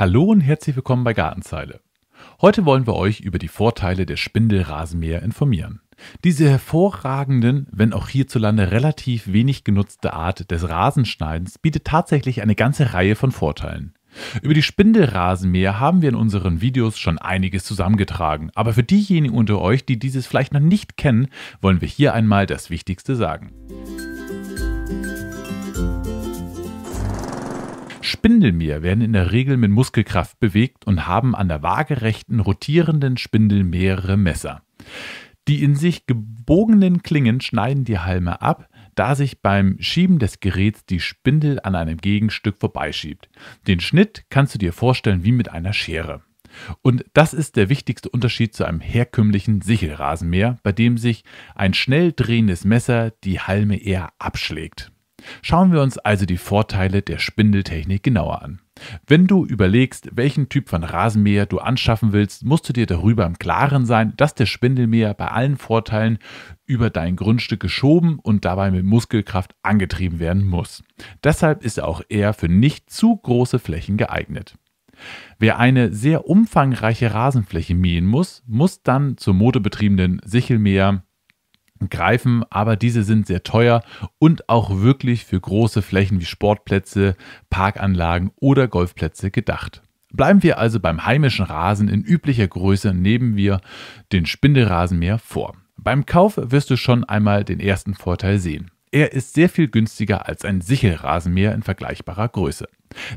Hallo und herzlich willkommen bei Gartenzeile. Heute wollen wir euch über die Vorteile der Spindelrasenmäher informieren. Diese hervorragenden, wenn auch hierzulande relativ wenig genutzte Art des Rasenschneidens bietet tatsächlich eine ganze Reihe von Vorteilen. Über die Spindelrasenmäher haben wir in unseren Videos schon einiges zusammengetragen, aber für diejenigen unter euch, die dieses vielleicht noch nicht kennen, wollen wir hier einmal das Wichtigste sagen. Spindelmäher werden in der Regel mit Muskelkraft bewegt und haben an der waagerechten rotierenden Spindel mehrere Messer. Die in sich gebogenen Klingen schneiden die Halme ab, da sich beim Schieben des Geräts die Spindel an einem Gegenstück vorbeischiebt. Den Schnitt kannst du dir vorstellen wie mit einer Schere. Und das ist der wichtigste Unterschied zu einem herkömmlichen Sichelrasenmäher, bei dem sich ein schnell drehendes Messer die Halme eher abschlägt. Schauen wir uns also die Vorteile der Spindeltechnik genauer an. Wenn du überlegst, welchen Typ von Rasenmäher du anschaffen willst, musst du dir darüber im Klaren sein, dass der Spindelmäher bei allen Vorteilen über dein Grundstück geschoben und dabei mit Muskelkraft angetrieben werden muss. Deshalb ist er auch eher für nicht zu große Flächen geeignet. Wer eine sehr umfangreiche Rasenfläche mähen muss, muss dann zum motorbetriebenen Sichelmäher greifen, aber diese sind sehr teuer und auch wirklich für große Flächen wie Sportplätze, Parkanlagen oder Golfplätze gedacht. Bleiben wir also beim heimischen Rasen in üblicher Größe, nehmen wir den Spinderasenmäher vor. Beim Kauf wirst du schon einmal den ersten Vorteil sehen. Er ist sehr viel günstiger als ein Sichelrasenmäher in vergleichbarer Größe.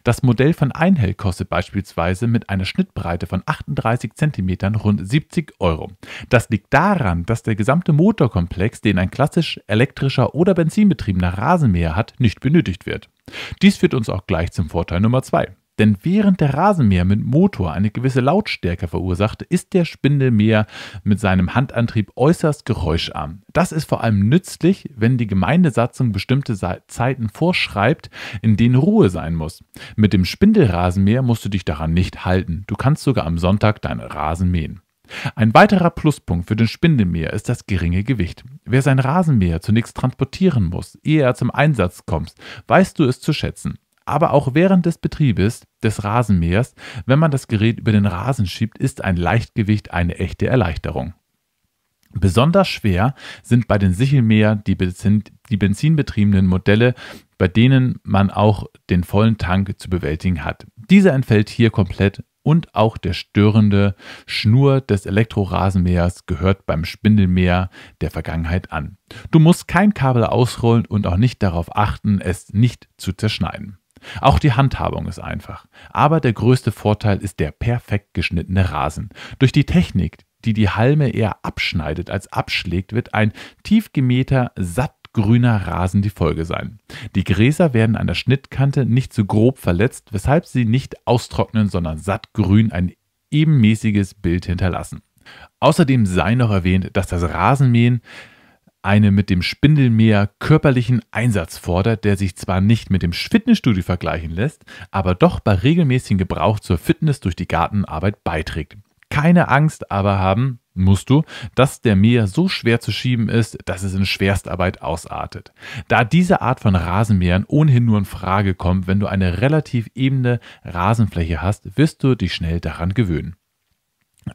Das Modell von Einhell kostet beispielsweise mit einer Schnittbreite von 38 cm rund 70 Euro. Das liegt daran, dass der gesamte Motorkomplex, den ein klassisch elektrischer oder benzinbetriebener Rasenmäher hat, nicht benötigt wird. Dies führt uns auch gleich zum Vorteil Nummer 2. Denn während der Rasenmäher mit Motor eine gewisse Lautstärke verursacht, ist der Spindelmäher mit seinem Handantrieb äußerst geräuscharm. Das ist vor allem nützlich, wenn die Gemeindesatzung bestimmte Zeiten vorschreibt, in denen Ruhe sein muss. Mit dem Spindelrasenmäher musst du dich daran nicht halten. Du kannst sogar am Sonntag deinen Rasen mähen. Ein weiterer Pluspunkt für den Spindelmäher ist das geringe Gewicht. Wer sein Rasenmäher zunächst transportieren muss, ehe er zum Einsatz kommt, weißt du es zu schätzen aber auch während des Betriebes des Rasenmähers, wenn man das Gerät über den Rasen schiebt, ist ein Leichtgewicht eine echte Erleichterung. Besonders schwer sind bei den Sichelmäher die, Benzin, die benzinbetriebenen Modelle, bei denen man auch den vollen Tank zu bewältigen hat. Dieser entfällt hier komplett und auch der störende Schnur des Elektrorasenmähers gehört beim Spindelmäher der Vergangenheit an. Du musst kein Kabel ausrollen und auch nicht darauf achten, es nicht zu zerschneiden. Auch die Handhabung ist einfach. Aber der größte Vorteil ist der perfekt geschnittene Rasen. Durch die Technik, die die Halme eher abschneidet als abschlägt, wird ein tief gemähter, sattgrüner Rasen die Folge sein. Die Gräser werden an der Schnittkante nicht zu grob verletzt, weshalb sie nicht austrocknen, sondern sattgrün ein ebenmäßiges Bild hinterlassen. Außerdem sei noch erwähnt, dass das Rasenmähen eine mit dem Spindelmäher körperlichen Einsatz fordert, der sich zwar nicht mit dem Fitnessstudio vergleichen lässt, aber doch bei regelmäßigem Gebrauch zur Fitness durch die Gartenarbeit beiträgt. Keine Angst aber haben musst du, dass der Mäher so schwer zu schieben ist, dass es in Schwerstarbeit ausartet. Da diese Art von Rasenmähern ohnehin nur in Frage kommt, wenn du eine relativ ebene Rasenfläche hast, wirst du dich schnell daran gewöhnen.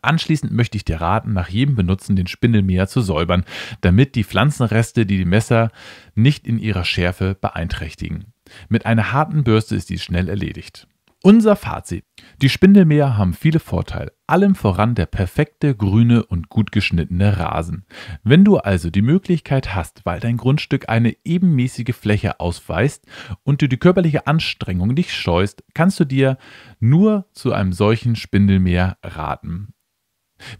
Anschließend möchte ich dir raten, nach jedem Benutzen den Spindelmäher zu säubern, damit die Pflanzenreste, die die Messer nicht in ihrer Schärfe beeinträchtigen. Mit einer harten Bürste ist dies schnell erledigt. Unser Fazit. Die Spindelmäher haben viele Vorteile, allem voran der perfekte grüne und gut geschnittene Rasen. Wenn du also die Möglichkeit hast, weil dein Grundstück eine ebenmäßige Fläche ausweist und du die körperliche Anstrengung nicht scheust, kannst du dir nur zu einem solchen Spindelmäher raten.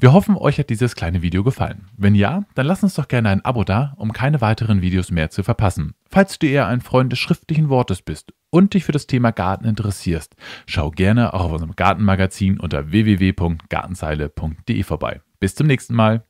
Wir hoffen, euch hat dieses kleine Video gefallen. Wenn ja, dann lasst uns doch gerne ein Abo da, um keine weiteren Videos mehr zu verpassen. Falls du eher ein Freund des schriftlichen Wortes bist und dich für das Thema Garten interessierst, schau gerne auch auf unserem Gartenmagazin unter www.gartenzeile.de vorbei. Bis zum nächsten Mal.